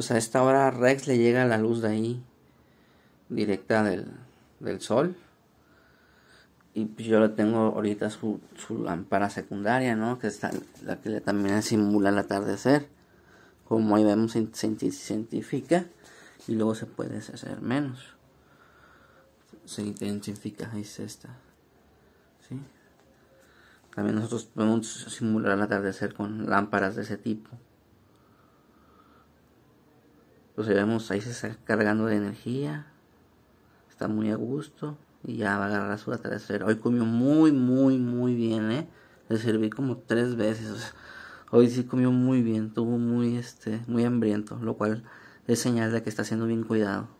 pues a esta hora Rex le llega la luz de ahí, directa del, sol. Y pues, yo le tengo ahorita su, su lámpara secundaria, ¿no? Que está la que también simula el atardecer. Como ahí vemos, se, y luego se puede hacer menos. Se intensifica, ahí se está. También nosotros podemos simular el atardecer con lámparas de ese tipo. Los vemos ahí se está cargando de energía. Está muy a gusto. Y ya va a agarrar su atardecer. Hoy comió muy, muy, muy bien, ¿eh? Le serví como tres veces. hoy sí comió muy bien. Tuvo muy, este, muy hambriento. Lo cual es señal de que está siendo bien cuidado.